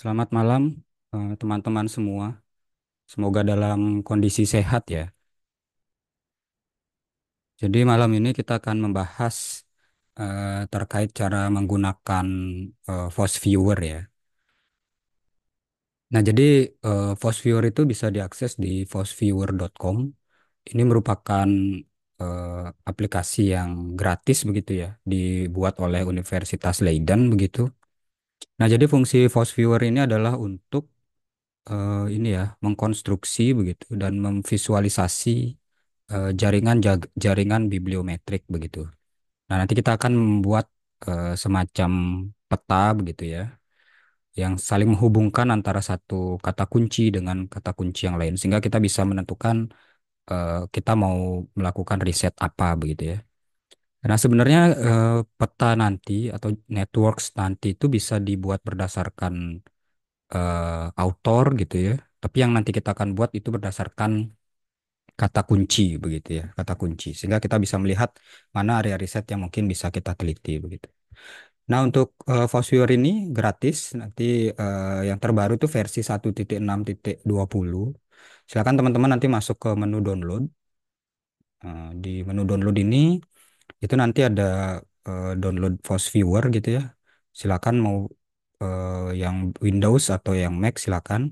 Selamat malam, eh, teman-teman semua. Semoga dalam kondisi sehat ya. Jadi malam ini kita akan membahas uh, terkait cara menggunakan uh, Force Viewer ya. Nah, jadi uh, Force Viewer itu bisa diakses di forceviewer.com. Ini merupakan uh, aplikasi yang gratis begitu ya, dibuat oleh Universitas Leiden begitu Nah, jadi fungsi force viewer ini adalah untuk uh, ini ya, mengkonstruksi begitu dan memvisualisasi eh, jaringan jag- jaringan bibliometrik begitu. Nah, nanti kita akan membuat uh, semacam peta begitu ya yang saling menghubungkan antara satu kata kunci dengan kata kunci yang lain sehingga kita bisa menentukan uh, kita mau melakukan riset apa begitu ya. Nah, sebenarnya eh, peta nanti atau networks nanti itu bisa dibuat berdasarkan eh, author gitu ya. Tapi yang nanti kita akan buat itu berdasarkan kata kunci begitu ya, kata kunci. Sehingga kita bisa melihat mana area riset yang mungkin bisa kita teliti begitu. Nah, untuk eh, Fosfior ini gratis. Nanti eh, yang terbaru itu versi 1.6.20. Silakan teman-teman nanti masuk ke menu download. Nah, di menu download ini itu nanti ada uh, download Force Viewer gitu ya silakan mau uh, yang Windows atau yang Mac silakan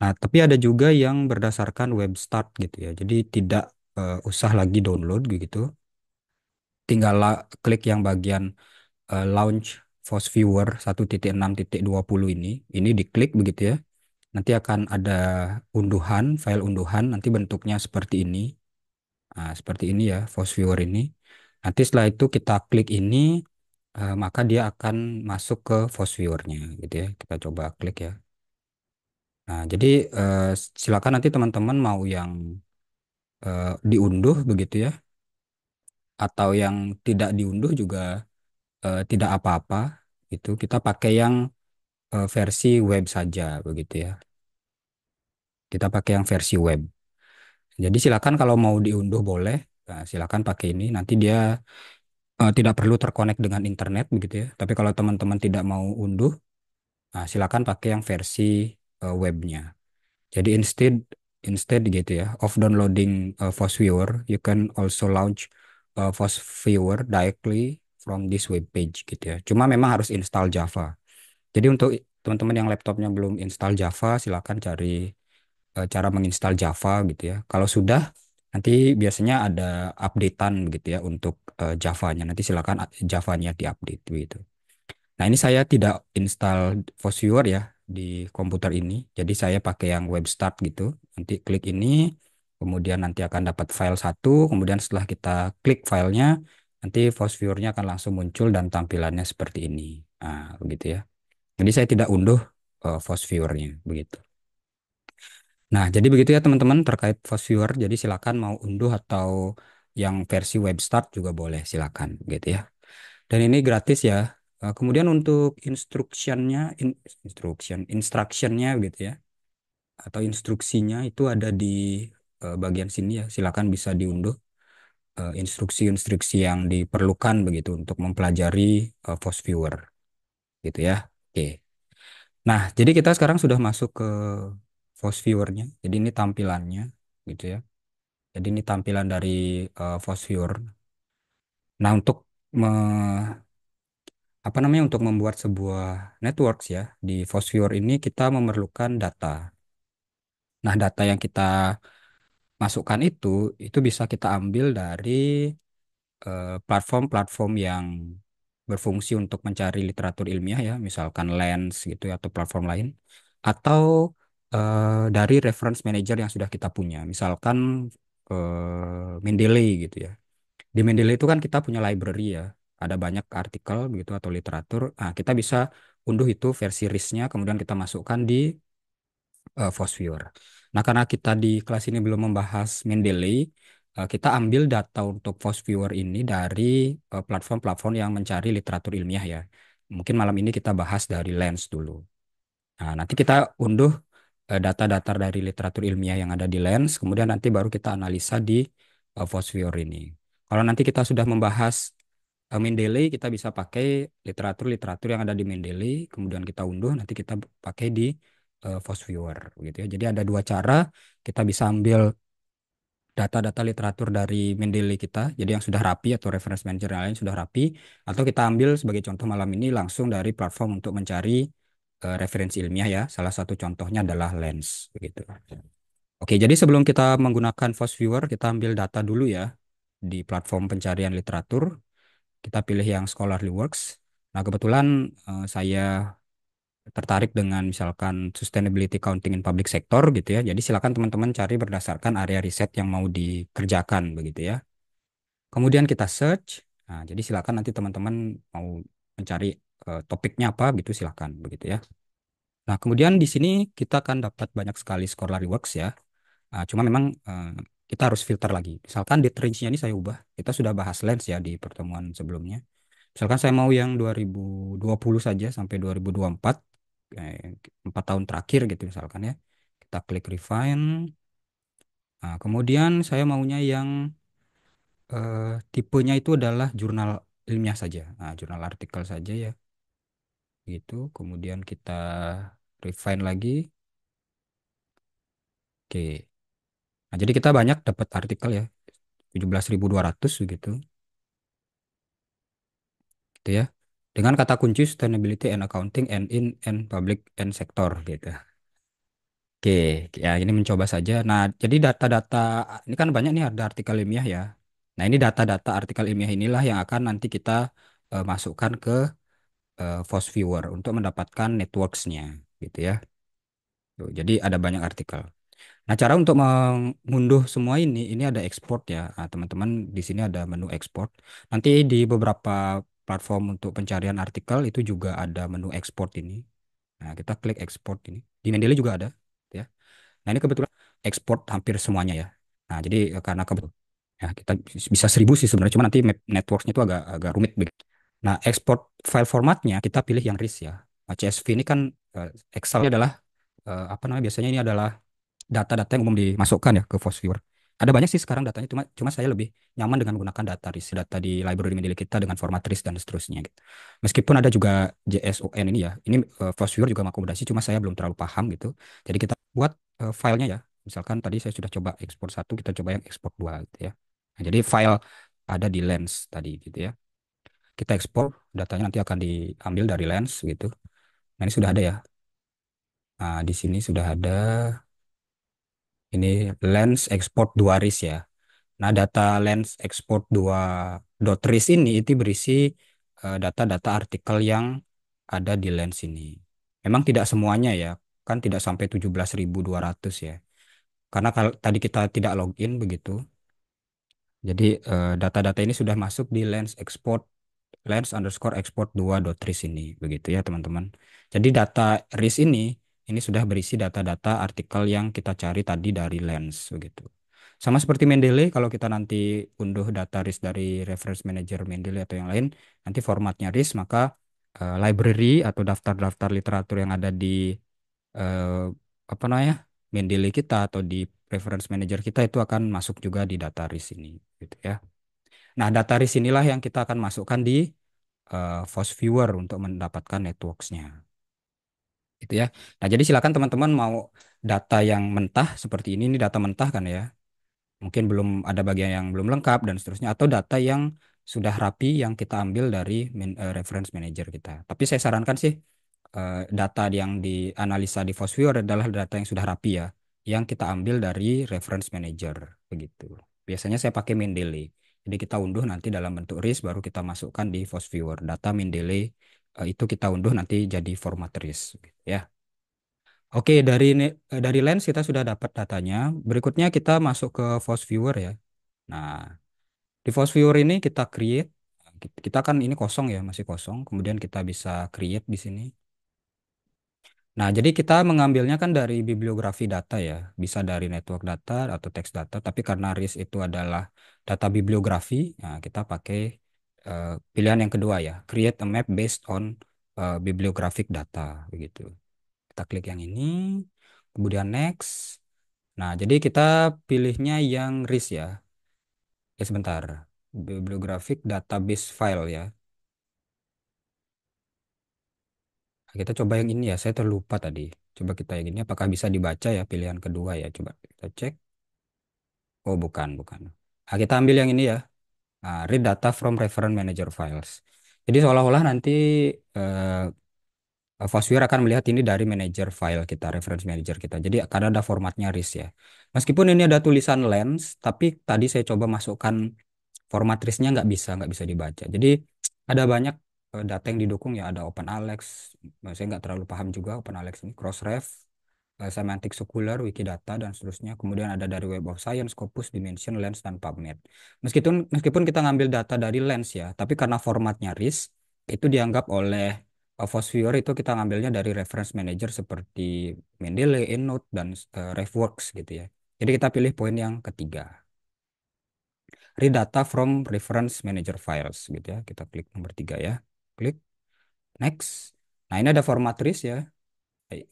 nah tapi ada juga yang berdasarkan web start gitu ya jadi tidak uh, usah lagi download gitu tinggal klik yang bagian uh, launch Force Viewer 1.6.20 ini ini diklik begitu ya nanti akan ada unduhan file unduhan nanti bentuknya seperti ini nah, seperti ini ya Force Viewer ini Nanti setelah itu kita klik ini, eh, maka dia akan masuk ke force viewernya, gitu ya. Kita coba klik ya. Nah, jadi eh, silakan nanti teman-teman mau yang eh, diunduh begitu ya atau yang tidak diunduh juga eh, tidak apa-apa itu Kita pakai yang eh, versi web saja begitu ya. Kita pakai yang versi web. Jadi silakan kalau mau diunduh boleh Nah, silakan pakai ini. Nanti dia uh, tidak perlu terkonek dengan internet begitu ya. Tapi kalau teman-teman tidak mau unduh, nah, silakan pakai yang versi uh, webnya. Jadi instead instead gitu ya of downloading uh, eh, Foss Viewer, you can also launch uh, Foss Viewer directly from this web page gitu ya. Cuma memang harus install Java. Jadi untuk teman-teman yang laptopnya belum install Java, silakan cari uh, cara menginstal Java gitu ya. Kalau sudah Nanti biasanya ada updatean begitu ya untuk uh, Java-nya. Nanti silakan Java-nya diupdate begitu. Nah, ini saya tidak install Fosviewer ya di komputer ini. Jadi saya pakai yang web start gitu. Nanti klik ini, kemudian nanti akan dapat file satu, kemudian setelah kita klik filenya, nanti Fosviewer-nya akan langsung muncul dan tampilannya seperti ini. Nah, begitu ya. Jadi saya tidak unduh uh, eh, nya begitu. Nah, jadi begitu ya teman-teman terkait fast viewer. Jadi silakan mau unduh atau yang versi web start juga boleh silakan gitu ya. Dan ini gratis ya. Eh, kemudian untuk instruksinya nya instruction, nya gitu ya, atau instruksinya itu ada di eh, bagian sini ya. Silakan bisa diunduh eh, instruksi-instruksi yang diperlukan begitu untuk mempelajari uh, viewer, gitu ya. Oke. Nah, jadi kita sekarang sudah masuk ke Voice viewernya. Jadi ini tampilannya gitu ya. Jadi ini tampilan dari uh, voice viewer. Nah, untuk me, apa namanya untuk membuat sebuah networks ya di voice viewer ini kita memerlukan data. Nah, data yang kita masukkan itu itu bisa kita ambil dari eh, platform-platform uh, yang berfungsi untuk mencari literatur ilmiah ya, misalkan Lens gitu ya, atau platform lain atau uh, dari reference manager yang sudah kita punya. Misalkan uh, Mendeley gitu ya. Di Mendeley itu kan kita punya library ya. Ada banyak artikel gitu atau literatur. Nah, kita bisa unduh itu versi ris kemudian kita masukkan di uh, Nah, karena kita di kelas ini belum membahas Mendeley, kita ambil data untuk FosViewer ini dari platform-platform yang mencari literatur ilmiah ya. Mungkin malam ini kita bahas dari Lens dulu. Nah, nanti kita unduh data-data eh, dari literatur ilmiah yang ada di Lens, kemudian nanti baru kita analisa di uh, eh, Fosfior ini. Kalau nanti kita sudah membahas uh, Mendeley, kita bisa pakai literatur-literatur yang ada di Mendeley, kemudian kita unduh, nanti kita pakai di uh, Fosfior, gitu ya. Jadi ada dua cara, kita bisa ambil data-data literatur dari Mendeley kita, jadi yang sudah rapi atau reference manager yang lain sudah rapi, atau kita ambil sebagai contoh malam ini langsung dari platform untuk mencari Eh, referensi ilmiah ya. Salah satu contohnya adalah lens begitu. Oke, jadi sebelum kita menggunakan Fast Viewer, kita ambil data dulu ya di platform pencarian literatur. Kita pilih yang scholarly works. Nah, kebetulan uh, saya tertarik dengan misalkan sustainability counting in public sector gitu ya. Jadi silakan teman-teman cari berdasarkan area riset yang mau dikerjakan begitu ya. Kemudian kita search. Nah, jadi silakan nanti teman-teman mau mencari uh, topiknya apa gitu silahkan begitu ya. Nah kemudian di sini kita akan dapat banyak sekali scholarly works ya. Uh, cuma memang uh, kita harus filter lagi. Misalkan di range nya ini saya ubah. Kita sudah bahas lens ya di pertemuan sebelumnya. Misalkan saya mau yang 2020 saja sampai 2024 eh, empat tahun terakhir gitu misalkan ya kita klik refine nah, kemudian saya maunya yang eh, tipenya itu adalah jurnal ilmiah saja nah, jurnal artikel saja ya gitu kemudian kita refine lagi oke nah jadi kita banyak dapat artikel ya 17.200 begitu gitu ya dengan kata kunci sustainability and accounting and in and public and sector gitu oke ya ini mencoba saja nah jadi data-data ini kan banyak nih ada artikel ilmiah ya nah ini data-data artikel ilmiah inilah yang akan nanti kita uh, masukkan ke uh, Viewer untuk mendapatkan networksnya gitu ya. jadi ada banyak artikel. Nah cara untuk mengunduh semua ini ini ada export ya ah, teman-teman nah, di sini ada menu export Nanti di beberapa platform untuk pencarian artikel itu juga ada menu export ini. Nah kita klik export ini. Di Mendeley juga ada gitu ya. Nah ini kebetulan export hampir semuanya ya. Nah jadi eh, karena kebetulan ya kita bisa seribu sih sebenarnya cuma nanti networksnya itu agak agak rumit begitu Nah, export file formatnya kita pilih yang RIS ya. Nah, CSV ini kan eh, Excel adalah eh, apa namanya biasanya ini adalah data-data yang umum dimasukkan ya ke Force Ada banyak sih sekarang datanya cuma cuma saya lebih nyaman dengan menggunakan data RIS, data di library milik kita dengan format RIS dan seterusnya gitu. Meskipun ada juga JSON ini ya. Ini uh, juga mengakomodasi cuma saya belum terlalu paham gitu. Jadi kita buat uh, filenya ya. Misalkan tadi saya sudah coba ekspor satu, kita coba yang ekspor dua gitu ya. Nah, jadi file ada di lens tadi gitu ya kita ekspor datanya nanti akan diambil dari lens gitu nah ini sudah ada ya nah di sini sudah ada ini lens export 2 ris ya nah data lens export 2 dot ris ini itu berisi eh, data-data uh, artikel yang ada di lens ini memang tidak semuanya ya kan tidak sampai 17.200 ya karena kalau tadi kita tidak login begitu jadi eh, data-data uh, ini sudah masuk di lens export lens underscore export 2.ris ini begitu ya teman-teman. Jadi data ris ini ini sudah berisi data-data artikel yang kita cari tadi dari lens begitu. Sama seperti Mendeley kalau kita nanti unduh data ris dari reference manager Mendeley atau yang lain, nanti formatnya ris maka uh, library atau daftar-daftar literatur yang ada di uh, apa namanya? Mendeley kita atau di reference manager kita itu akan masuk juga di data ris ini gitu ya. Nah, data risk inilah yang kita akan masukkan di uh, Force Viewer untuk mendapatkan networks-nya. Gitu ya. Nah, jadi silakan teman-teman mau data yang mentah seperti ini, ini data mentah kan ya. Mungkin belum ada bagian yang belum lengkap dan seterusnya atau data yang sudah rapi yang kita ambil dari min, uh, reference manager kita. Tapi saya sarankan sih uh, data yang dianalisa di Force Viewer adalah data yang sudah rapi ya, yang kita ambil dari reference manager begitu. Biasanya saya pakai Mendeley. Jadi kita unduh nanti dalam bentuk RIS baru kita masukkan di Force Viewer. Data Mendeley uh, eh, itu kita unduh nanti jadi format RIS gitu ya. Oke, dari eh, dari lens kita sudah dapat datanya. Berikutnya kita masuk ke Force Viewer ya. Nah, di Force Viewer ini kita create kita kan ini kosong ya, masih kosong. Kemudian kita bisa create di sini. Nah, jadi kita mengambilnya kan dari bibliografi data ya, bisa dari network data atau teks data, tapi karena RIS itu adalah data bibliografi, nah kita pakai uh, pilihan yang kedua ya, create a map based on uh, bibliographic data begitu. Kita klik yang ini, kemudian next. Nah, jadi kita pilihnya yang RIS ya. Ya sebentar, bibliographic database file ya. Kita coba yang ini ya, saya terlupa tadi. Coba kita yang ini, apakah bisa dibaca ya pilihan kedua ya? Coba kita cek. Oh bukan, bukan. Nah, kita ambil yang ini ya, nah, read data from reference manager files. Jadi seolah-olah nanti eh, Fosfir akan melihat ini dari manager file kita, reference manager kita. Jadi karena ada formatnya RIS ya. Meskipun ini ada tulisan lens, tapi tadi saya coba masukkan format RIS-nya nggak bisa, nggak bisa dibaca. Jadi ada banyak Eh, data yang didukung ya ada Open Alex, eh, saya nggak terlalu paham juga Open Alex ini, Crossref, eh, Semantic Circular, Wikidata, dan seterusnya. Kemudian ada dari Web of Science, Scopus, Dimension, Lens, dan PubMed. Meskipun, meskipun kita ngambil data dari Lens ya, tapi karena formatnya RIS, itu dianggap oleh Fosfior itu kita ngambilnya dari reference manager seperti Mendeley, EndNote, dan uh, RefWorks gitu ya. Jadi kita pilih poin yang ketiga. Read data from reference manager files gitu ya. Kita klik nomor tiga ya klik next. Nah, ini ada formatris ya.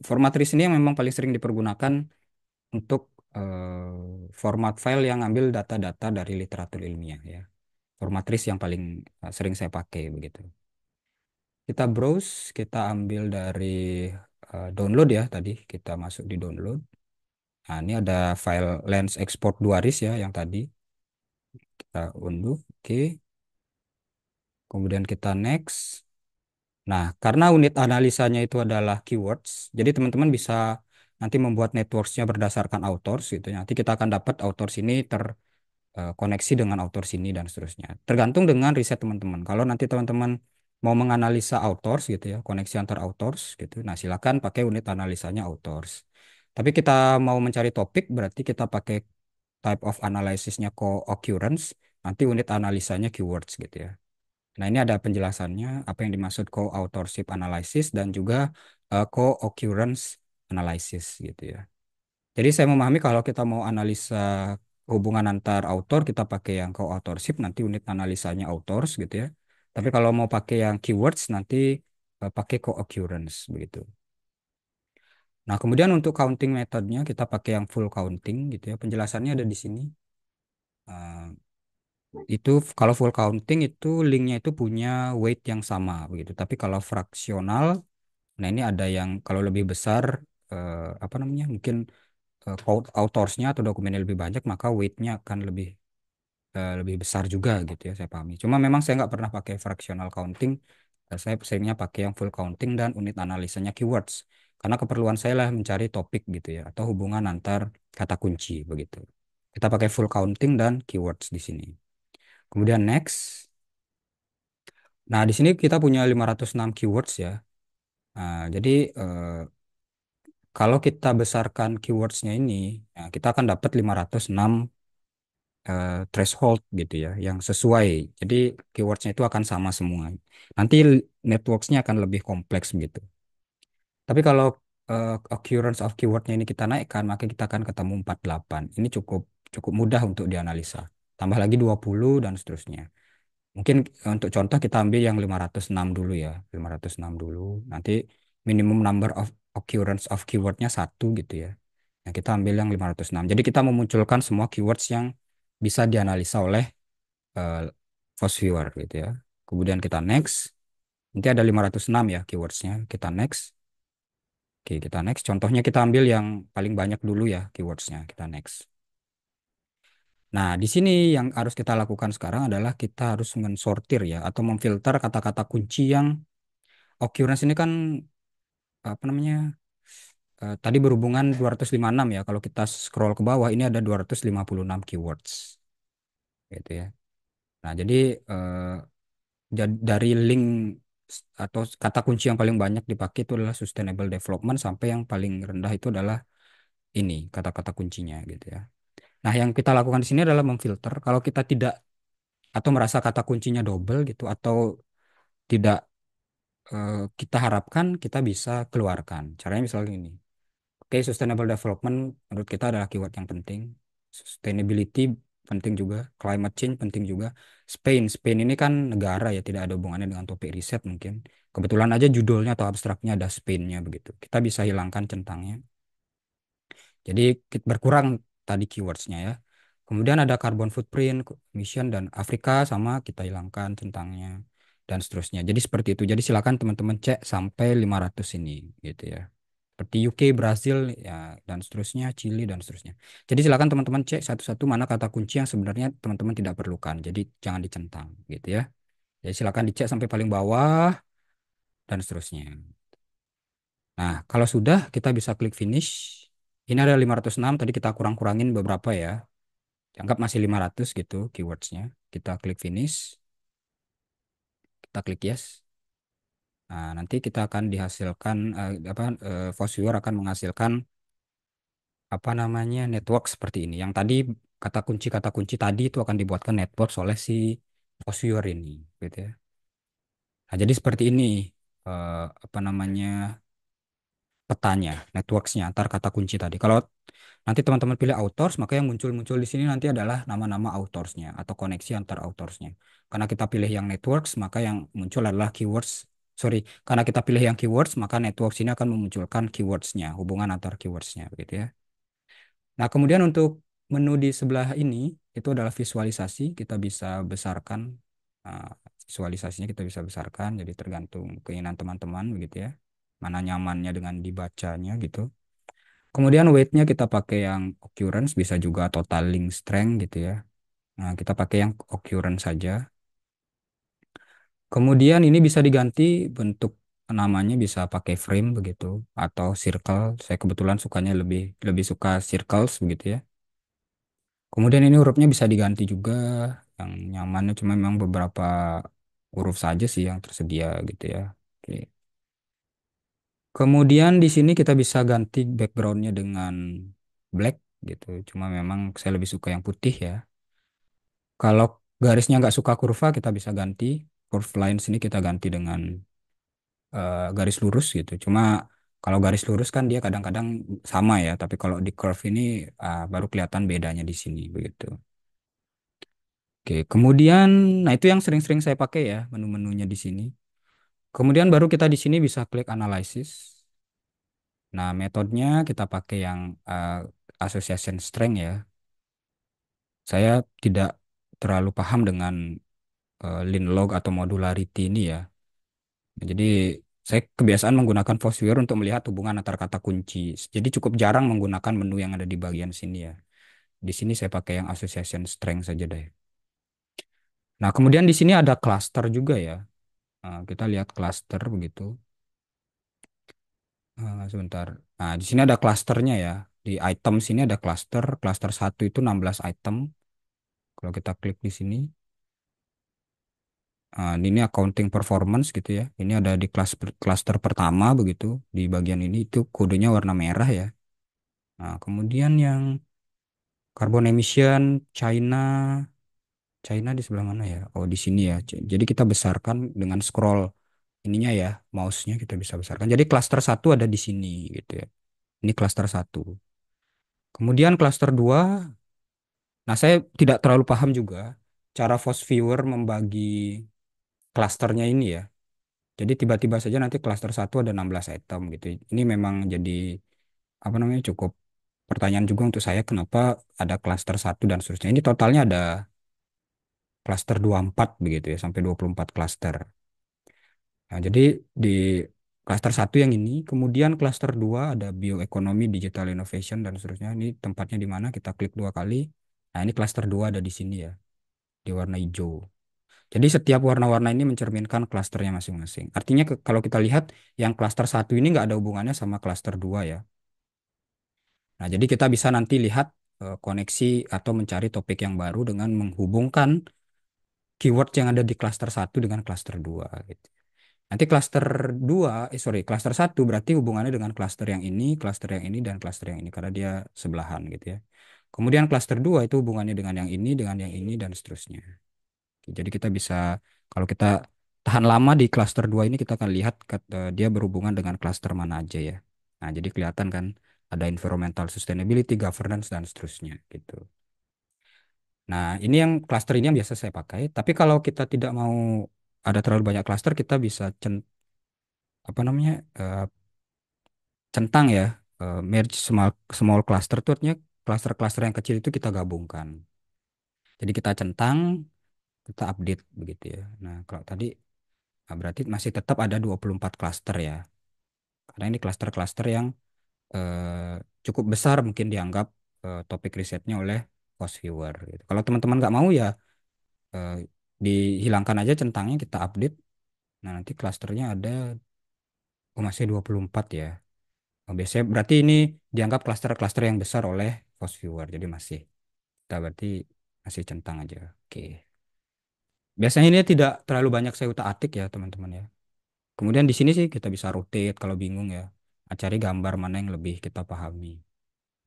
Formatris ini yang memang paling sering dipergunakan untuk uh, format file yang ambil data-data dari literatur ilmiah ya. Formatris yang paling eh, sering saya pakai begitu. Kita browse, kita ambil dari uh, download ya tadi, kita masuk di download. Nah, ini ada file lens export 2 ris ya yang tadi kita unduh. Oke. Kemudian kita next. Nah, karena unit analisanya itu adalah keywords, jadi teman-teman bisa nanti membuat networksnya berdasarkan authors gitu. Ya. Nanti kita akan dapat authors ini terkoneksi eh, dengan authors ini dan seterusnya. Tergantung dengan riset teman-teman. Kalau nanti teman-teman mau menganalisa authors gitu ya, koneksi antar authors gitu. Nah, silakan pakai unit analisanya authors. Tapi kita mau mencari topik berarti kita pakai type of analysisnya co-occurrence, nanti unit analisanya keywords gitu ya. Nah, ini ada penjelasannya apa yang dimaksud co-authorship analysis dan juga uh, co-occurrence analysis gitu ya. Jadi saya memahami kalau kita mau analisa hubungan antar author kita pakai yang co-authorship nanti unit analisanya authors gitu ya. Tapi kalau mau pakai yang keywords nanti uh, pakai co-occurrence begitu. Nah, kemudian untuk counting metodenya kita pakai yang full counting gitu ya. Penjelasannya ada di sini. Uh, itu kalau full counting itu linknya itu punya weight yang sama begitu tapi kalau fraksional nah ini ada yang kalau lebih besar eh, apa namanya mungkin eh, authorsnya atau dokumennya lebih banyak maka weightnya akan lebih eh, lebih besar juga gitu ya saya pahami cuma memang saya nggak pernah pakai fraksional counting eh, saya seringnya pakai yang full counting dan unit analisanya keywords karena keperluan saya lah mencari topik gitu ya atau hubungan antar kata kunci begitu kita pakai full counting dan keywords di sini. Kemudian next. Nah, di sini kita punya 506 keywords ya. Nah, jadi eh, kalau kita besarkan keywordsnya ini, ya, kita akan dapat 506 eh, threshold gitu ya, yang sesuai. Jadi keywordsnya itu akan sama semua. Nanti networksnya akan lebih kompleks gitu. Tapi kalau eh, occurrence of keywordnya ini kita naikkan, maka kita akan ketemu 48. Ini cukup cukup mudah untuk dianalisa tambah lagi 20 dan seterusnya. Mungkin untuk contoh kita ambil yang 506 dulu ya, 506 dulu. Nanti minimum number of occurrence of keywordnya satu gitu ya. Nah, kita ambil yang 506. Jadi kita memunculkan semua keywords yang bisa dianalisa oleh uh, first Viewer gitu ya. Kemudian kita next. Nanti ada 506 ya keywordsnya. Kita next. Oke, kita next. Contohnya kita ambil yang paling banyak dulu ya keywordsnya. Kita next. Nah, di sini yang harus kita lakukan sekarang adalah kita harus mensortir ya atau memfilter kata-kata kunci yang occurrence ini kan apa namanya? Eh, tadi berhubungan 256 ya. Kalau kita scroll ke bawah ini ada 256 keywords. Gitu ya. Nah, jadi eh, dari link atau kata kunci yang paling banyak dipakai itu adalah sustainable development sampai yang paling rendah itu adalah ini kata-kata kuncinya gitu ya. Nah, yang kita lakukan di sini adalah memfilter. Kalau kita tidak atau merasa kata kuncinya double gitu atau tidak eh, kita harapkan kita bisa keluarkan. Caranya misalnya ini. Oke, okay, sustainable development menurut kita adalah keyword yang penting. Sustainability penting juga, climate change penting juga. Spain, Spain ini kan negara ya, tidak ada hubungannya dengan topik riset mungkin. Kebetulan aja judulnya atau abstraknya ada Spain-nya begitu. Kita bisa hilangkan centangnya. Jadi berkurang tadi keywordsnya ya. Kemudian ada carbon footprint, mission dan Afrika sama kita hilangkan centangnya dan seterusnya. Jadi seperti itu. Jadi silakan teman-teman cek sampai 500 ini gitu ya. Seperti UK, Brazil ya dan seterusnya, Chili dan seterusnya. Jadi silakan teman-teman cek satu-satu mana kata kunci yang sebenarnya teman-teman tidak perlukan. Jadi jangan dicentang gitu ya. Jadi silakan dicek sampai paling bawah dan seterusnya. Nah, kalau sudah kita bisa klik finish ini ada 506, tadi kita kurang-kurangin beberapa ya. Anggap masih 500 gitu keywordsnya. Kita klik finish. Kita klik yes. Nah, nanti kita akan dihasilkan uh, apa uh, viewer akan menghasilkan apa namanya network seperti ini. Yang tadi kata kunci kata kunci tadi itu akan dibuatkan network oleh si viewer ini, gitu ya. Nah, jadi seperti ini uh, apa namanya petanya, networksnya, antar kata kunci tadi. Kalau nanti teman-teman pilih authors, maka yang muncul-muncul di sini nanti adalah nama-nama authorsnya atau koneksi antar authorsnya. Karena kita pilih yang networks, maka yang muncul adalah keywords. Sorry, karena kita pilih yang keywords, maka networks ini akan memunculkan keywordsnya, hubungan antar keywordsnya, begitu ya. Nah, kemudian untuk menu di sebelah ini itu adalah visualisasi. Kita bisa besarkan ah, visualisasinya, kita bisa besarkan. Jadi tergantung keinginan teman-teman, begitu ya mana nyamannya dengan dibacanya gitu. Kemudian weightnya kita pakai yang occurrence bisa juga total link strength gitu ya. Nah, kita pakai yang occurrence saja. Kemudian ini bisa diganti bentuk namanya bisa pakai frame begitu atau circle. Saya kebetulan sukanya lebih lebih suka circles begitu ya. Kemudian ini hurufnya bisa diganti juga yang nyamannya cuma memang beberapa huruf saja sih yang tersedia gitu ya. Oke. Kemudian di sini kita bisa ganti backgroundnya dengan black gitu. Cuma memang saya lebih suka yang putih ya. Kalau garisnya nggak suka kurva kita bisa ganti curve lines ini kita ganti dengan uh, garis lurus gitu. Cuma kalau garis lurus kan dia kadang-kadang sama ya. Tapi kalau di curve ini uh, baru kelihatan bedanya di sini begitu. Oke, kemudian nah itu yang sering-sering saya pakai ya menu-menunya di sini. Kemudian baru kita di sini bisa klik analisis. Nah, metodenya kita pakai yang uh, association strength ya. Saya tidak terlalu paham dengan uh, lean log atau modularity ini ya. Nah, jadi saya kebiasaan menggunakan Foursquare untuk melihat hubungan antar kata kunci. Jadi cukup jarang menggunakan menu yang ada di bagian sini ya. Di sini saya pakai yang association strength saja deh. Nah, kemudian di sini ada cluster juga ya. Nah, kita lihat cluster begitu Nah, sebentar nah di sini ada clusternya ya di item sini ada cluster cluster satu itu 16 item kalau kita klik di sini Nah, ini accounting performance gitu ya ini ada di kelas cluster pertama begitu di bagian ini itu kodenya warna merah ya nah kemudian yang carbon emission China China di sebelah mana ya? Oh, di sini ya. Jadi kita besarkan dengan scroll ininya ya, mouse-nya kita bisa besarkan. Jadi cluster satu ada di sini gitu ya. Ini cluster satu. Kemudian cluster 2 Nah, saya tidak terlalu paham juga cara Force Viewer membagi klasternya ini ya. Jadi tiba-tiba saja nanti cluster satu ada 16 item gitu. Ini memang jadi apa namanya cukup pertanyaan juga untuk saya kenapa ada cluster satu dan seterusnya. Ini totalnya ada klaster 24 begitu ya sampai 24 klaster. Nah, jadi di klaster satu yang ini, kemudian klaster 2 ada bioekonomi, digital innovation dan seterusnya. Ini tempatnya di mana kita klik dua kali. Nah, ini klaster 2 ada di sini ya. Di warna hijau. Jadi setiap warna-warna ini mencerminkan klasternya masing-masing. Artinya ke, kalau kita lihat yang klaster satu ini nggak ada hubungannya sama klaster 2 ya. Nah, jadi kita bisa nanti lihat eh, koneksi atau mencari topik yang baru dengan menghubungkan keyword yang ada di cluster 1 dengan cluster 2 gitu. Nanti cluster 2, eh sorry, cluster 1 berarti hubungannya dengan cluster yang ini, cluster yang ini, dan cluster yang ini. Karena dia sebelahan gitu ya. Kemudian cluster 2 itu hubungannya dengan yang ini, dengan yang ini, dan seterusnya. Oke, jadi kita bisa, kalau kita tahan lama di cluster 2 ini, kita akan lihat kata, eh, dia berhubungan dengan cluster mana aja ya. Nah, jadi kelihatan kan ada environmental sustainability, governance, dan seterusnya gitu. Nah, ini yang cluster ini yang biasa saya pakai. Tapi kalau kita tidak mau ada terlalu banyak cluster, kita bisa cent apa namanya uh, centang ya, uh, merge small small cluster tuhnya artinya cluster-cluster yang kecil itu kita gabungkan. Jadi kita centang, kita update begitu ya. Nah, kalau tadi nah berarti masih tetap ada 24 cluster ya. Karena ini cluster-cluster yang uh, cukup besar mungkin dianggap uh, topik risetnya oleh post viewer gitu. Kalau teman-teman nggak mau ya eh, dihilangkan aja centangnya kita update. Nah, nanti klasternya ada oh masih 24 ya. Oh, biasanya berarti ini dianggap klaster-klaster yang besar oleh post viewer. Jadi masih kita berarti masih centang aja. Oke. Biasanya ini tidak terlalu banyak saya utak-atik ya, teman-teman ya. Kemudian di sini sih kita bisa rotate kalau bingung ya. Cari gambar mana yang lebih kita pahami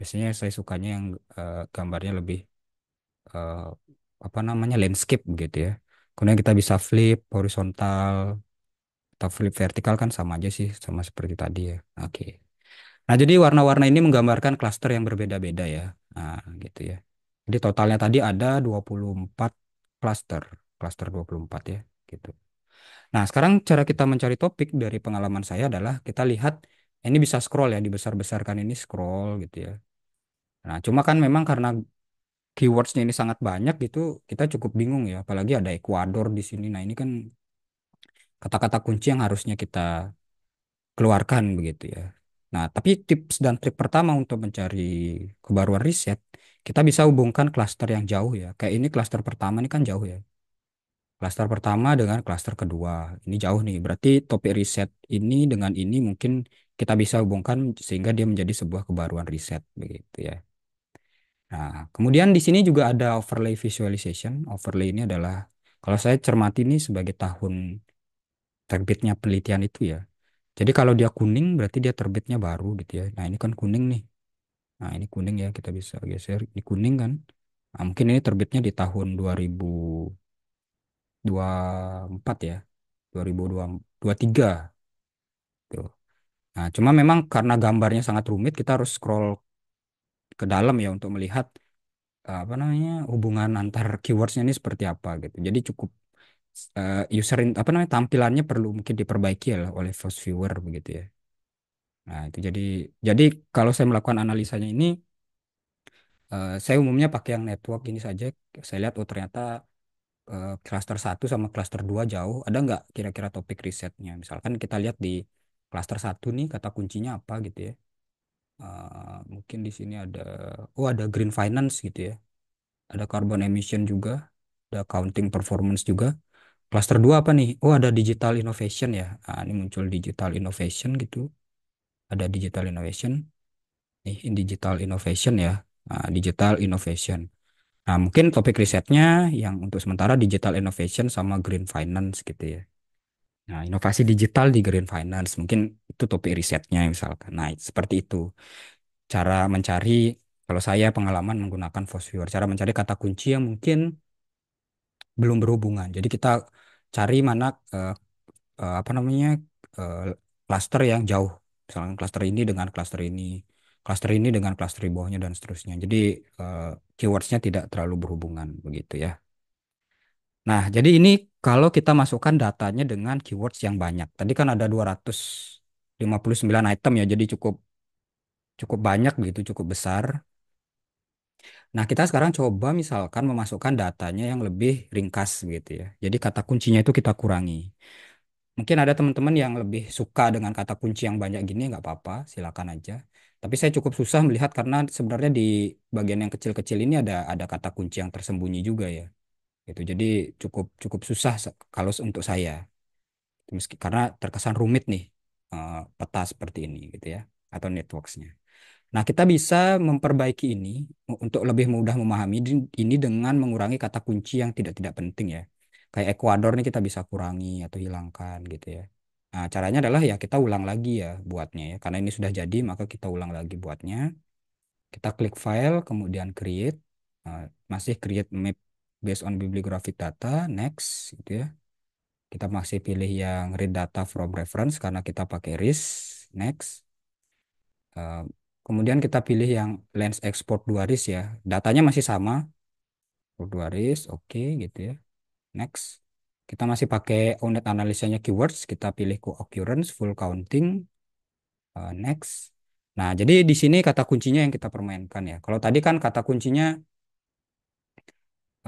biasanya saya sukanya yang uh, gambarnya lebih uh, apa namanya landscape gitu ya kemudian kita bisa flip horizontal atau flip vertikal kan sama aja sih sama seperti tadi ya oke okay. nah jadi warna-warna ini menggambarkan cluster yang berbeda-beda ya nah gitu ya jadi totalnya tadi ada 24 cluster. Cluster 24 ya gitu nah sekarang cara kita mencari topik dari pengalaman saya adalah kita lihat ini bisa scroll ya dibesar-besarkan ini scroll gitu ya Nah, cuma kan memang karena keywordsnya ini sangat banyak gitu, kita cukup bingung ya. Apalagi ada Ekuador di sini. Nah, ini kan kata-kata kunci yang harusnya kita keluarkan begitu ya. Nah, tapi tips dan trik pertama untuk mencari kebaruan riset, kita bisa hubungkan klaster yang jauh ya. Kayak ini klaster pertama ini kan jauh ya. Klaster pertama dengan klaster kedua. Ini jauh nih. Berarti topik riset ini dengan ini mungkin kita bisa hubungkan sehingga dia menjadi sebuah kebaruan riset begitu ya. Nah, kemudian di sini juga ada overlay visualization. Overlay ini adalah kalau saya cermati ini sebagai tahun terbitnya penelitian itu ya. Jadi kalau dia kuning berarti dia terbitnya baru gitu ya. Nah, ini kan kuning nih. Nah, ini kuning ya kita bisa geser di kuning kan. Nah, mungkin ini terbitnya di tahun 2024 ya. 2023. Tuh. Nah, cuma memang karena gambarnya sangat rumit, kita harus scroll ke dalam ya untuk melihat eh, apa namanya hubungan antar keywordsnya ini seperti apa gitu. Jadi cukup uh, user in, apa namanya tampilannya perlu mungkin diperbaiki ya oleh first viewer begitu ya. Nah itu jadi jadi kalau saya melakukan analisanya ini uh, saya umumnya pakai yang network ini saja. Saya lihat oh ternyata cluster satu sama cluster 2 jauh ada nggak kira-kira topik risetnya. Misalkan kita lihat di cluster satu nih kata kuncinya apa gitu ya uh, mungkin di sini ada oh ada green finance gitu ya ada carbon emission juga ada accounting performance juga Cluster dua apa nih? Oh ada digital innovation ya. Nah, ini muncul digital innovation gitu. Ada digital innovation. Nih in digital innovation ya. Nah, digital innovation. Nah mungkin topik risetnya yang untuk sementara digital innovation sama green finance gitu ya. Nah, inovasi digital di green finance mungkin itu topik risetnya ya, misalkan. Nah, seperti itu. Cara mencari kalau saya pengalaman menggunakan force cara mencari kata kunci yang mungkin belum berhubungan. Jadi kita cari mana uh, uh, apa namanya uh, yang jauh. Misalkan cluster ini dengan cluster ini, cluster ini dengan cluster di bawahnya dan seterusnya. Jadi uh, keywordsnya tidak terlalu berhubungan begitu ya. Nah, jadi ini kalau kita masukkan datanya dengan keywords yang banyak. Tadi kan ada 259 item ya, jadi cukup cukup banyak gitu, cukup besar. Nah, kita sekarang coba misalkan memasukkan datanya yang lebih ringkas gitu ya. Jadi kata kuncinya itu kita kurangi. Mungkin ada teman-teman yang lebih suka dengan kata kunci yang banyak gini, nggak apa-apa, silakan aja. Tapi saya cukup susah melihat karena sebenarnya di bagian yang kecil-kecil ini ada ada kata kunci yang tersembunyi juga ya gitu jadi cukup cukup susah kalau untuk saya meski karena terkesan rumit nih eh, peta seperti ini gitu ya atau networksnya nah kita bisa memperbaiki ini untuk lebih mudah memahami ini dengan mengurangi kata kunci yang tidak tidak penting ya kayak Ekuador nih kita bisa kurangi atau hilangkan gitu ya Nah, caranya adalah ya kita ulang lagi ya buatnya ya. Karena ini sudah jadi, maka kita ulang lagi buatnya. Kita klik file, kemudian create. Nah, masih create map based on bibliographic data next gitu ya kita masih pilih yang read data from reference karena kita pakai RIS next uh, kemudian kita pilih yang lens export 2 RIS ya datanya masih sama 2 RIS oke okay, gitu ya next kita masih pakai unit analisanya keywords kita pilih co-occurrence full counting uh, next Nah, jadi di sini kata kuncinya yang kita permainkan ya. Kalau tadi kan kata kuncinya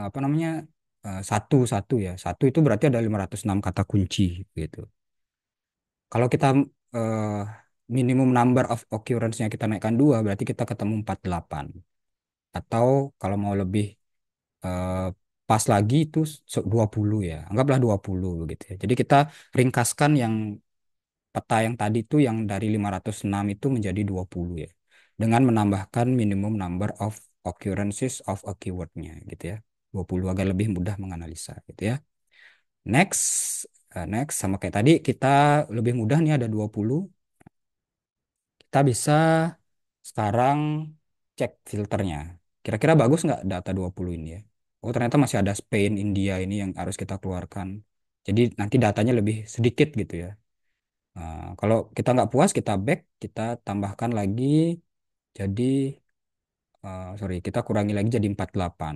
apa namanya eh, satu satu ya satu itu berarti ada 506 kata kunci gitu kalau kita eh, minimum number of occurrence-nya kita naikkan dua berarti kita ketemu 48 atau kalau mau lebih eh, pas lagi itu 20 ya anggaplah 20 begitu ya jadi kita ringkaskan yang peta yang tadi itu yang dari 506 itu menjadi 20 ya dengan menambahkan minimum number of occurrences of a keywordnya gitu ya 20 agar lebih mudah menganalisa gitu ya. Next, uh, next sama kayak tadi kita lebih mudah nih ada 20. Kita bisa sekarang cek filternya. Kira-kira bagus nggak data 20 ini ya? Oh ternyata masih ada Spain, India ini yang harus kita keluarkan. Jadi nanti datanya lebih sedikit gitu ya. Uh, kalau kita nggak puas kita back, kita tambahkan lagi jadi uh, sorry kita kurangi lagi jadi 48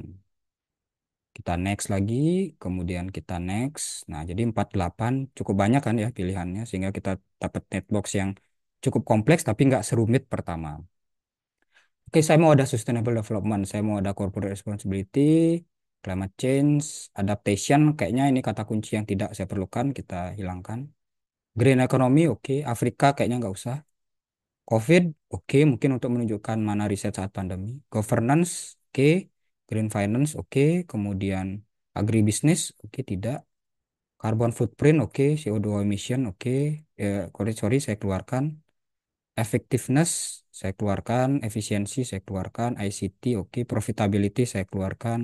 kita next lagi, kemudian kita next. Nah, jadi 48 cukup banyak kan ya pilihannya sehingga kita dapat netbox yang cukup kompleks tapi nggak serumit pertama. Oke, saya mau ada sustainable development, saya mau ada corporate responsibility, climate change, adaptation kayaknya ini kata kunci yang tidak saya perlukan, kita hilangkan. Green economy oke, okay. Afrika kayaknya nggak usah. COVID oke, okay. mungkin untuk menunjukkan mana riset saat pandemi. Governance oke. Okay Green finance oke, okay. kemudian agribisnis oke okay, tidak. Carbon footprint oke, okay. CO2 emission oke. Okay. Eh, sorry saya keluarkan. Effectiveness saya keluarkan, efisiensi saya keluarkan, ICT oke, okay. profitability saya keluarkan.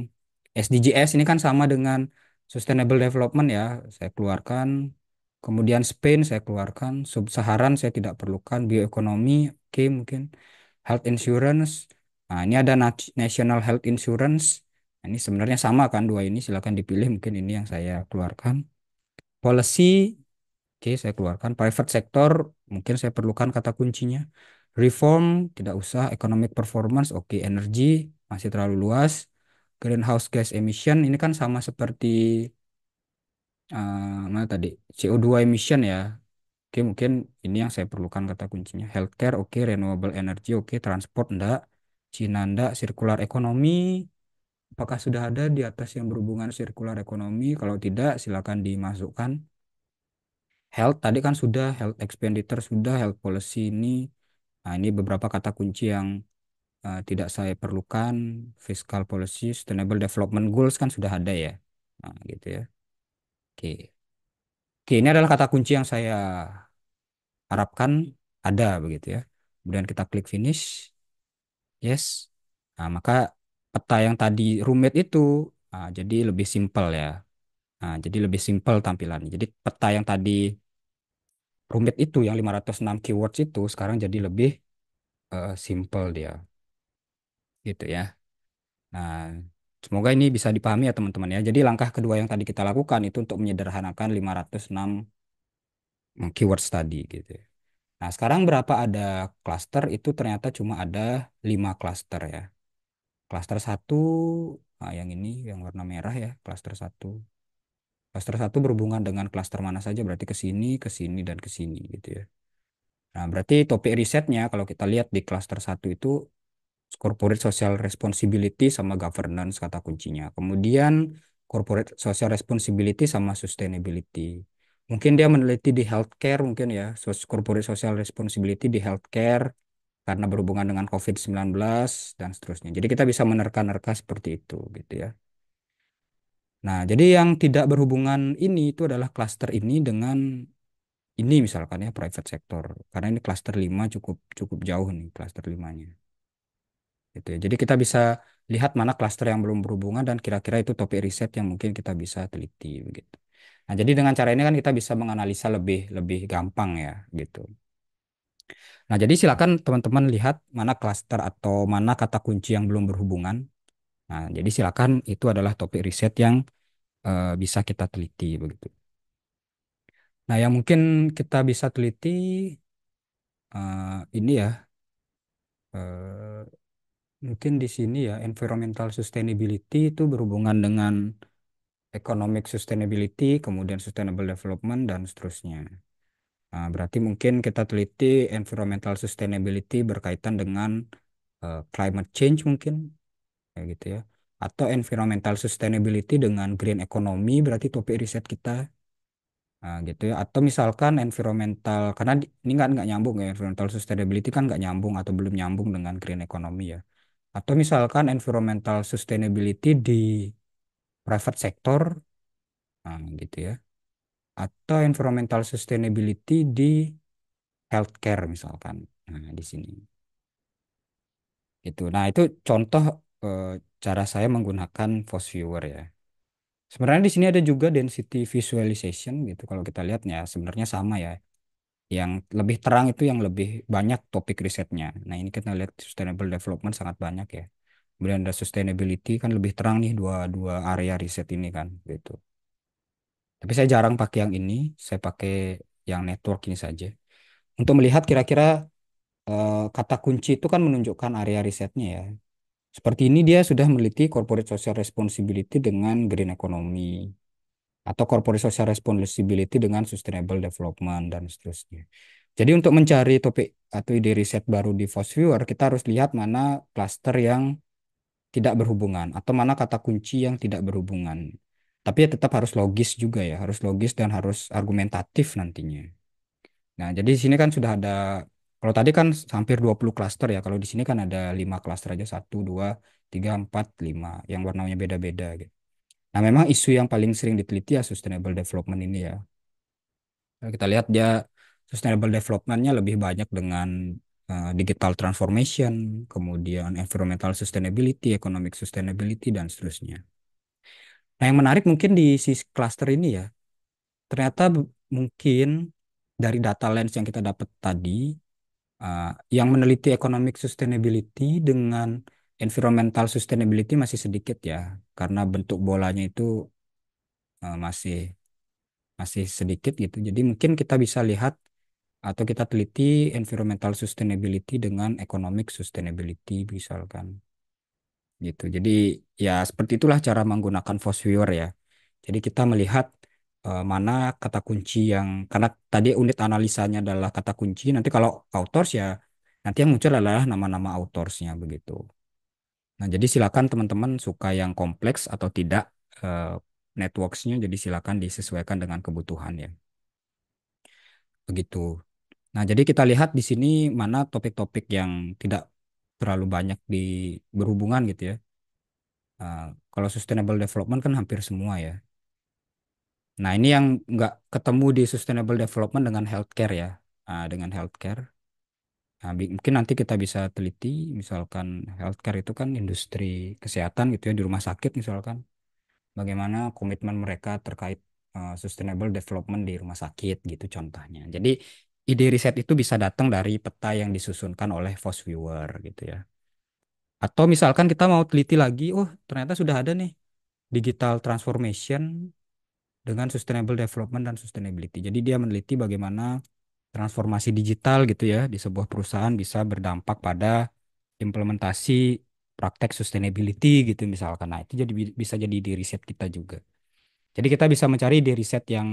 SDGs ini kan sama dengan sustainable development ya, saya keluarkan. Kemudian Spain saya keluarkan, Sub-Saharan saya tidak perlukan, bioekonomi oke okay, mungkin health insurance Nah, ini ada National Health Insurance. Nah, ini sebenarnya sama kan dua ini, silakan dipilih mungkin ini yang saya keluarkan. Policy, oke okay, saya keluarkan. Private sector, mungkin saya perlukan kata kuncinya. Reform, tidak usah. Economic performance, oke. Okay. Energy, masih terlalu luas. Greenhouse gas emission, ini kan sama seperti uh, mana tadi? CO2 emission ya. Oke, okay, mungkin ini yang saya perlukan kata kuncinya. Healthcare, oke. Renewable energy, oke. Transport, enggak Cinanda sirkular ekonomi. Apakah sudah ada di atas yang berhubungan sirkular ekonomi? Kalau tidak, silakan dimasukkan. Health tadi kan sudah, health expenditure sudah, health policy ini. Nah, ini beberapa kata kunci yang uh, tidak saya perlukan fiscal policy sustainable development goals kan sudah ada ya nah, gitu ya oke oke ini adalah kata kunci yang saya harapkan ada begitu ya kemudian kita klik finish Yes. Nah, maka peta yang tadi rumit itu nah, jadi lebih simpel ya. Nah, jadi lebih simpel tampilannya. Jadi peta yang tadi rumit itu yang 506 keywords itu sekarang jadi lebih uh, eh, simple dia. Gitu ya. Nah, semoga ini bisa dipahami ya teman-teman ya. Jadi langkah kedua yang tadi kita lakukan itu untuk menyederhanakan 506 keywords tadi gitu ya. Nah, sekarang berapa ada cluster itu ternyata cuma ada lima cluster ya. Cluster satu nah yang ini yang warna merah ya, cluster satu Cluster 1 berhubungan dengan cluster mana saja berarti ke sini, ke sini dan ke sini gitu ya. Nah, berarti topik risetnya kalau kita lihat di cluster satu itu corporate social responsibility sama governance kata kuncinya. Kemudian corporate social responsibility sama sustainability mungkin dia meneliti di healthcare mungkin ya corporate social responsibility di healthcare karena berhubungan dengan COVID-19 dan seterusnya. Jadi kita bisa menerka-nerka seperti itu gitu ya. Nah, jadi yang tidak berhubungan ini itu adalah klaster ini dengan ini misalkan ya private sector. Karena ini klaster 5 cukup cukup jauh nih klaster 5-nya. Gitu ya. Jadi kita bisa lihat mana klaster yang belum berhubungan dan kira-kira itu topik riset yang mungkin kita bisa teliti begitu. Nah, jadi dengan cara ini kan kita bisa menganalisa lebih lebih gampang ya gitu. Nah, jadi silakan teman-teman lihat mana klaster atau mana kata kunci yang belum berhubungan. Nah, jadi silakan itu adalah topik riset yang uh, bisa kita teliti begitu. Nah, yang mungkin kita bisa teliti uh, ini ya. Uh, mungkin di sini ya environmental sustainability itu berhubungan dengan economic sustainability, kemudian sustainable development, dan seterusnya. Nah, berarti mungkin kita teliti environmental sustainability berkaitan dengan uh, climate change mungkin, ya gitu ya. Atau environmental sustainability dengan green economy, berarti topik riset kita Nah, gitu ya atau misalkan environmental karena ini kan nggak nyambung ya environmental sustainability kan nggak nyambung atau belum nyambung dengan green economy ya atau misalkan environmental sustainability di private sector nah, gitu ya atau environmental sustainability di healthcare misalkan nah di sini itu. nah itu contoh eh, cara saya menggunakan force viewer ya sebenarnya di sini ada juga density visualization gitu kalau kita lihat ya, sebenarnya sama ya yang lebih terang itu yang lebih banyak topik risetnya nah ini kita lihat sustainable development sangat banyak ya kemudian ada sustainability kan lebih terang nih dua dua area riset ini kan gitu tapi saya jarang pakai yang ini saya pakai yang network ini saja untuk melihat kira-kira uh, kata kunci itu kan menunjukkan area risetnya ya seperti ini dia sudah meneliti corporate social responsibility dengan green economy atau corporate social responsibility dengan sustainable development dan seterusnya. Jadi untuk mencari topik atau ide riset baru di Fosviewer, kita harus lihat mana cluster yang tidak berhubungan atau mana kata kunci yang tidak berhubungan. Tapi ya tetap harus logis juga ya, harus logis dan harus argumentatif nantinya. Nah, jadi di sini kan sudah ada kalau tadi kan hampir 20 klaster ya. Kalau di sini kan ada 5 klaster aja 1 2 3 4 5 yang warnanya beda-beda gitu. Nah, memang isu yang paling sering diteliti ya sustainable development ini ya. Kita lihat dia sustainable developmentnya lebih banyak dengan Eh, digital transformation, kemudian environmental sustainability, economic sustainability, dan seterusnya. Nah, yang menarik mungkin di si cluster ini ya, ternyata mungkin dari data lens yang kita dapat tadi, uh, yang meneliti economic sustainability dengan environmental sustainability masih sedikit ya, karena bentuk bolanya itu uh, masih masih sedikit gitu. Jadi mungkin kita bisa lihat atau kita teliti environmental sustainability dengan economic sustainability misalkan gitu jadi ya seperti itulah cara menggunakan viewer ya jadi kita melihat uh, mana kata kunci yang karena tadi unit analisanya adalah kata kunci nanti kalau authors ya nanti yang muncul adalah nama-nama authorsnya begitu nah jadi silakan teman-teman suka yang kompleks atau tidak uh, networksnya jadi silakan disesuaikan dengan kebutuhan ya begitu Nah, jadi kita lihat di sini mana topik-topik yang tidak terlalu banyak di berhubungan gitu ya. Uh, kalau sustainable development kan hampir semua ya. Nah, ini yang nggak ketemu di sustainable development dengan healthcare ya, uh, dengan healthcare. Nah, mungkin nanti kita bisa teliti, misalkan healthcare itu kan industri kesehatan gitu ya di rumah sakit misalkan, bagaimana komitmen mereka terkait uh, sustainable development di rumah sakit gitu contohnya. Jadi ide riset itu bisa datang dari peta yang disusunkan oleh Fos viewer gitu ya. Atau misalkan kita mau teliti lagi, oh ternyata sudah ada nih digital transformation dengan sustainable development dan sustainability. Jadi dia meneliti bagaimana transformasi digital gitu ya di sebuah perusahaan bisa berdampak pada implementasi praktek sustainability gitu misalkan. Nah, itu jadi bisa jadi di riset kita juga. Jadi kita bisa mencari di riset yang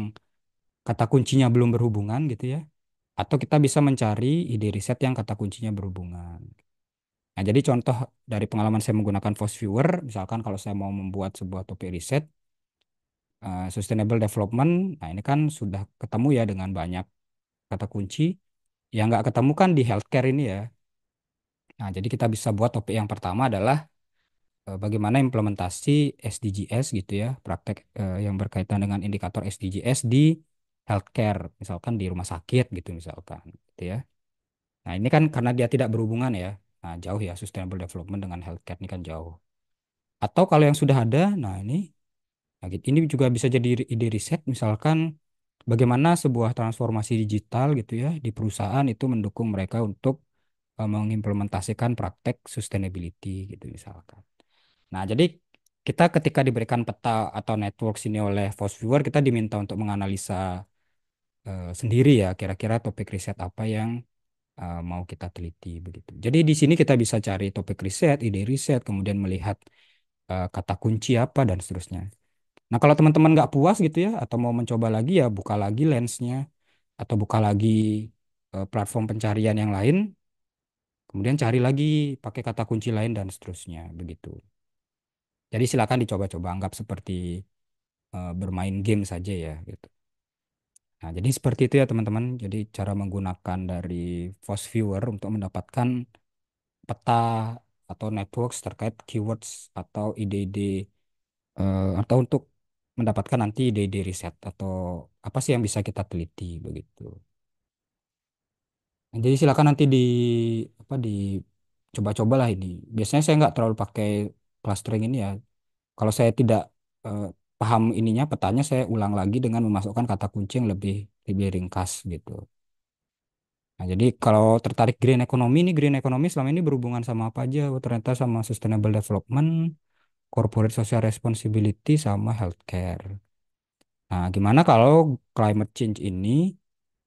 kata kuncinya belum berhubungan gitu ya atau kita bisa mencari ide riset yang kata kuncinya berhubungan. Nah, jadi contoh dari pengalaman saya menggunakan Voice Viewer, misalkan kalau saya mau membuat sebuah topik riset, uh, sustainable development, nah ini kan sudah ketemu ya dengan banyak kata kunci, yang nggak ketemu kan di healthcare ini ya. Nah, jadi kita bisa buat topik yang pertama adalah eh, bagaimana implementasi SDGs gitu ya, praktek uh, yang berkaitan dengan indikator SDGs di healthcare, misalkan di rumah sakit gitu misalkan, gitu ya. Nah ini kan karena dia tidak berhubungan ya, nah jauh ya sustainable development dengan healthcare ini kan jauh. Atau kalau yang sudah ada, nah ini, nah, gitu. ini juga bisa jadi ide riset misalkan bagaimana sebuah transformasi digital gitu ya di perusahaan itu mendukung mereka untuk eh, mengimplementasikan praktek sustainability gitu misalkan. Nah jadi kita ketika diberikan peta atau network sini oleh Fosviewer kita diminta untuk menganalisa Eh, sendiri ya kira-kira topik riset apa yang uh, mau kita teliti begitu. Jadi di sini kita bisa cari topik riset, ide riset, kemudian melihat uh, kata kunci apa dan seterusnya. Nah kalau teman-teman nggak puas gitu ya atau mau mencoba lagi ya buka lagi lensnya atau buka lagi uh, platform pencarian yang lain, kemudian cari lagi pakai kata kunci lain dan seterusnya begitu. Jadi silakan dicoba-coba anggap seperti uh, bermain game saja ya gitu. Nah, jadi seperti itu ya teman-teman. Jadi cara menggunakan dari Voice Viewer untuk mendapatkan peta atau networks terkait keywords atau ide-ide uh, atau untuk mendapatkan nanti ide-ide riset atau apa sih yang bisa kita teliti begitu. Nah, jadi silakan nanti di apa di coba-cobalah ini. Biasanya saya nggak terlalu pakai clustering ini ya. Kalau saya tidak uh, paham ininya petanya saya ulang lagi dengan memasukkan kata kunci yang lebih lebih ringkas gitu. Nah, jadi kalau tertarik green economy ini green economy selama ini berhubungan sama apa aja? Oh, ternyata sama sustainable development, corporate social responsibility sama healthcare. Nah, gimana kalau climate change ini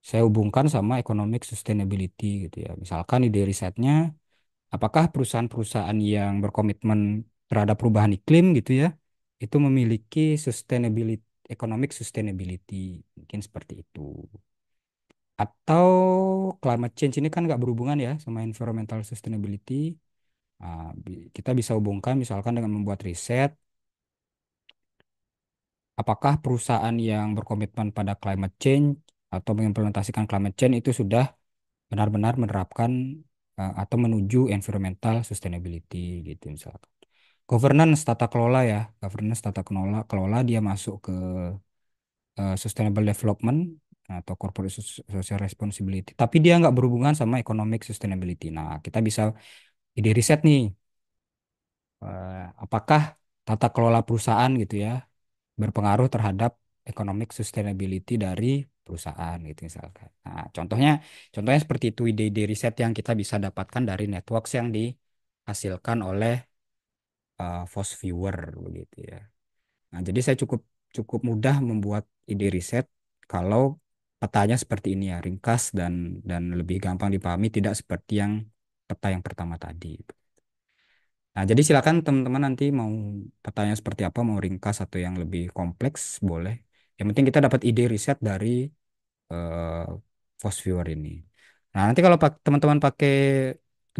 saya hubungkan sama economic sustainability gitu ya. Misalkan ide risetnya apakah perusahaan-perusahaan yang berkomitmen terhadap perubahan iklim gitu ya itu memiliki sustainability economic sustainability mungkin seperti itu atau climate change ini kan nggak berhubungan ya sama environmental sustainability ah, kita bisa hubungkan misalkan dengan membuat riset apakah perusahaan yang berkomitmen pada climate change atau mengimplementasikan climate change itu sudah benar-benar menerapkan eh, atau menuju environmental sustainability gitu misalkan governance tata kelola ya governance tata kelola kelola dia masuk ke uh, sustainable development atau corporate social responsibility tapi dia nggak berhubungan sama economic sustainability nah kita bisa ide riset nih uh, apakah tata kelola perusahaan gitu ya berpengaruh terhadap economic sustainability dari perusahaan gitu misalkan nah contohnya contohnya seperti itu ide-ide riset yang kita bisa dapatkan dari networks yang dihasilkan oleh uh, viewer begitu ya. Nah, jadi saya cukup cukup mudah membuat ide riset kalau petanya seperti ini ya, ringkas dan dan lebih gampang dipahami tidak seperti yang peta yang pertama tadi. Nah, jadi silakan teman-teman nanti mau petanya seperti apa, mau ringkas atau yang lebih kompleks boleh. Yang penting kita dapat ide riset dari uh, viewer ini. Nah, nanti kalau teman-teman pakai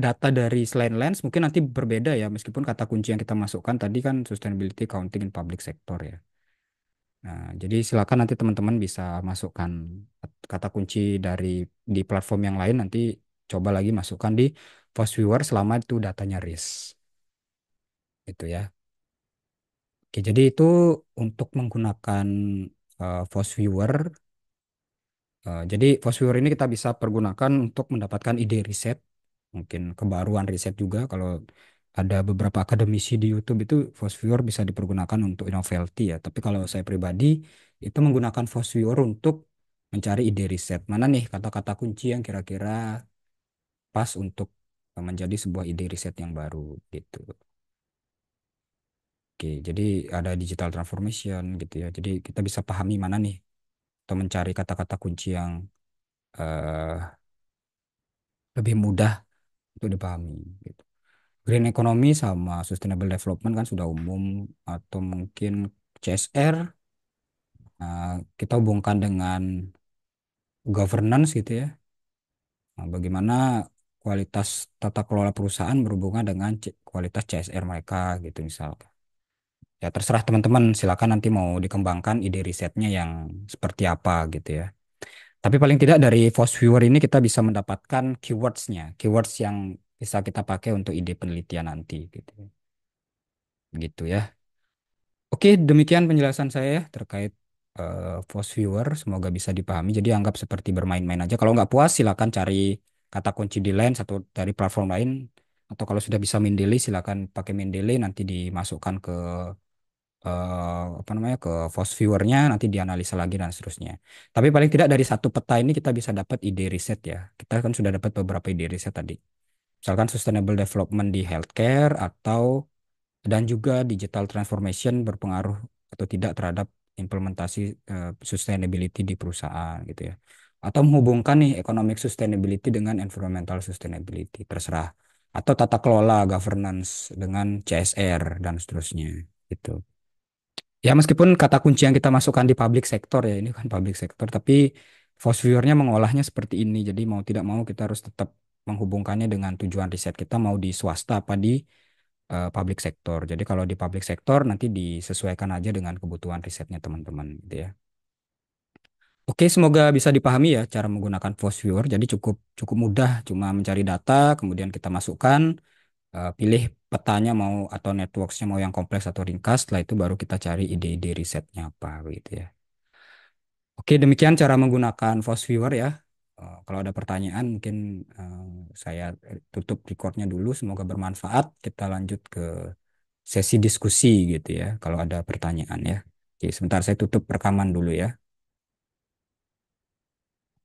data dari selain lens mungkin nanti berbeda ya meskipun kata kunci yang kita masukkan tadi kan sustainability accounting in public sector ya. Nah, jadi silakan nanti teman-teman bisa masukkan kata kunci dari di platform yang lain nanti coba lagi masukkan di post viewer selama itu datanya RIS. Itu ya. Oke, jadi itu untuk menggunakan uh, viewer. Uh, jadi Fosfor ini kita bisa pergunakan untuk mendapatkan ide riset mungkin kebaruan riset juga kalau ada beberapa akademisi di YouTube itu fosfior bisa dipergunakan untuk novelty ya. Tapi kalau saya pribadi itu menggunakan fosfior untuk mencari ide riset. Mana nih kata-kata kunci yang kira-kira pas untuk menjadi sebuah ide riset yang baru gitu. Oke, jadi ada digital transformation gitu ya. Jadi kita bisa pahami mana nih atau mencari kata-kata kunci yang uh, lebih mudah itu dipahami gitu. Green economy sama sustainable development kan sudah umum atau mungkin CSR uh, nah, kita hubungkan dengan governance gitu ya. Nah, bagaimana kualitas tata kelola perusahaan berhubungan dengan kualitas CSR mereka gitu misalkan. Ya terserah teman-teman silakan nanti mau dikembangkan ide risetnya yang seperti apa gitu ya. Tapi paling tidak dari Voice Viewer ini kita bisa mendapatkan keywordsnya, keywords yang bisa kita pakai untuk ide penelitian nanti. Gitu. Begitu ya. Oke, demikian penjelasan saya ya terkait uh, Voice Viewer. Semoga bisa dipahami. Jadi anggap seperti bermain-main aja. Kalau nggak puas silakan cari kata kunci di lain satu dari platform lain. Atau kalau sudah bisa Mendeley silakan pakai Mendeley nanti dimasukkan ke uh, apa namanya ke force viewernya nanti dianalisa lagi dan seterusnya. Tapi paling tidak dari satu peta ini kita bisa dapat ide riset ya. Kita kan sudah dapat beberapa ide riset tadi. Misalkan sustainable development di healthcare atau dan juga digital transformation berpengaruh atau tidak terhadap implementasi uh, sustainability di perusahaan gitu ya. Atau menghubungkan nih economic sustainability dengan environmental sustainability terserah atau tata kelola governance dengan CSR dan seterusnya gitu ya meskipun kata kunci yang kita masukkan di public sector ya ini kan public sector tapi force viewernya mengolahnya seperti ini jadi mau tidak mau kita harus tetap menghubungkannya dengan tujuan riset kita mau di swasta apa di uh, public sector jadi kalau di public sector nanti disesuaikan aja dengan kebutuhan risetnya teman-teman gitu ya Oke, semoga bisa dipahami ya cara menggunakan force viewer. Jadi cukup cukup mudah, cuma mencari data, kemudian kita masukkan, Eh, pilih petanya mau atau networksnya mau yang kompleks atau ringkas setelah itu baru kita cari ide-ide risetnya apa gitu ya oke demikian cara menggunakan Force Viewer ya eh, kalau ada pertanyaan mungkin eh, saya tutup recordnya dulu semoga bermanfaat kita lanjut ke sesi diskusi gitu ya kalau ada pertanyaan ya oke sebentar saya tutup rekaman dulu ya